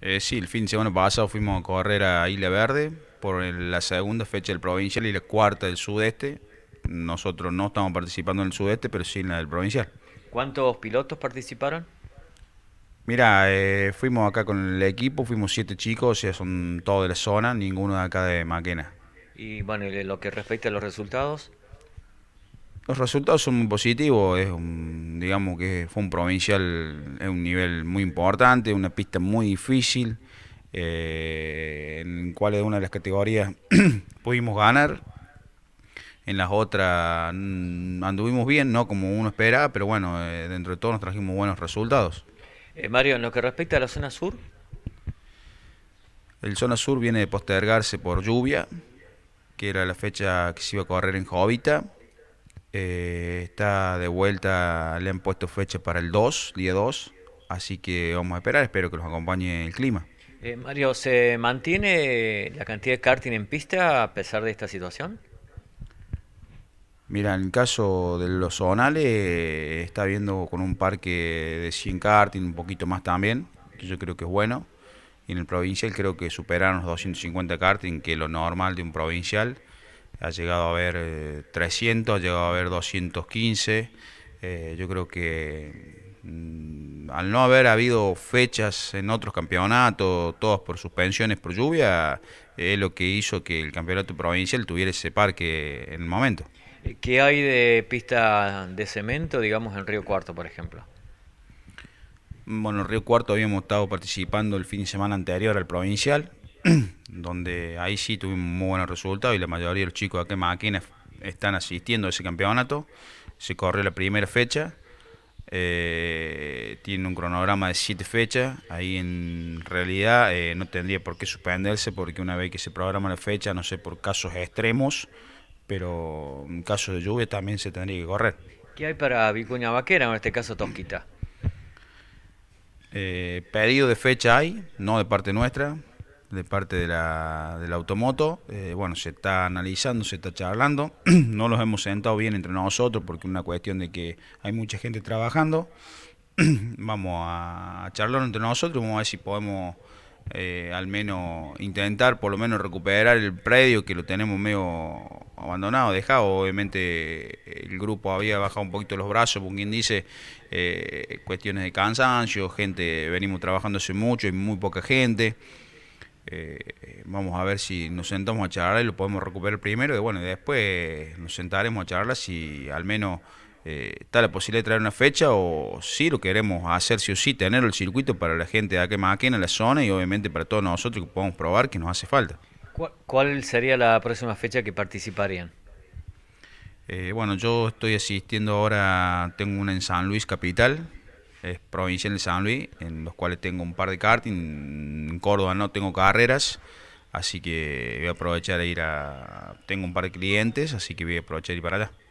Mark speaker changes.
Speaker 1: Eh, sí, el fin de semana pasado fuimos a correr a Isla Verde por la segunda fecha del provincial y la cuarta del sudeste. Nosotros no estamos participando en el sudeste, pero sí en la del provincial.
Speaker 2: ¿Cuántos pilotos participaron?
Speaker 1: Mira, eh, fuimos acá con el equipo, fuimos siete chicos, ya son todos de la zona, ninguno de acá de Maquena.
Speaker 2: Y bueno, lo que respecta a los resultados
Speaker 1: los resultados son muy positivos. Es digamos que fue un provincial, en un nivel muy importante, una pista muy difícil, eh, en cual de una de las categorías pudimos ganar. En las otras mm, anduvimos bien, no como uno esperaba, pero bueno, eh, dentro de todo nos trajimos buenos resultados.
Speaker 2: Eh, Mario, en lo que respecta a la zona sur.
Speaker 1: El zona sur viene de postergarse por lluvia, que era la fecha que se iba a correr en Jovita eh, está de vuelta, le han puesto fecha para el 2, día 2, así que vamos a esperar, espero que los acompañe el clima.
Speaker 2: Eh, Mario, ¿se mantiene la cantidad de karting en pista a pesar de esta situación?
Speaker 1: Mira, en el caso de los zonales, eh, está viendo con un parque de 100 karting, un poquito más también, que yo creo que es bueno. Y en el provincial creo que superaron los 250 karting, que lo normal de un provincial ha llegado a haber 300, eh, ha llegado a haber 215. Eh, yo creo que mm, al no haber habido fechas en otros campeonatos, todos por suspensiones, por lluvia, es lo que hizo que el campeonato provincial tuviera ese parque en el momento.
Speaker 2: Eh, ¿Qué hay de pista de cemento, digamos, en Río Cuarto, por ejemplo?
Speaker 1: Bueno, en Río Cuarto habíamos estado participando el fin de semana anterior al provincial, donde ahí sí tuvimos muy buenos resultados y la mayoría de los chicos de máquina están asistiendo a ese campeonato. Se corrió la primera fecha, eh, tiene un cronograma de siete fechas, ahí en realidad eh, no tendría por qué suspenderse porque una vez que se programa la fecha, no sé, por casos extremos, pero en caso de lluvia también se tendría que correr.
Speaker 2: ¿Qué hay para Vicuña Vaquera, en este caso Tosquita?
Speaker 1: Eh, pedido de fecha hay, no de parte nuestra, de parte de la, automoto. Eh, bueno, se está analizando, se está charlando. no los hemos sentado bien entre nosotros porque es una cuestión de que hay mucha gente trabajando. vamos a charlar entre nosotros, vamos a ver si podemos eh, al menos intentar por lo menos recuperar el predio que lo tenemos medio abandonado, dejado. Obviamente eh, el grupo había bajado un poquito los brazos, por quien dice, cuestiones de cansancio, gente, venimos trabajando hace mucho y muy poca gente. Eh, vamos a ver si nos sentamos a charlar y lo podemos recuperar primero. Y bueno, después nos sentaremos a charlar si al menos eh, está la posibilidad de traer una fecha o si lo queremos hacer si o sí, tener el circuito para la gente de aquí más aquí en la zona y obviamente para todos nosotros que podamos probar que nos hace falta.
Speaker 2: ¿Cuál sería la próxima fecha que participarían?
Speaker 1: Eh, bueno, yo estoy asistiendo ahora, tengo una en San Luis Capital, es provincial de San Luis, en los cuales tengo un par de karting. En Córdoba no tengo carreras, así que voy a aprovechar a ir a. Tengo un par de clientes, así que voy a aprovechar a ir para allá.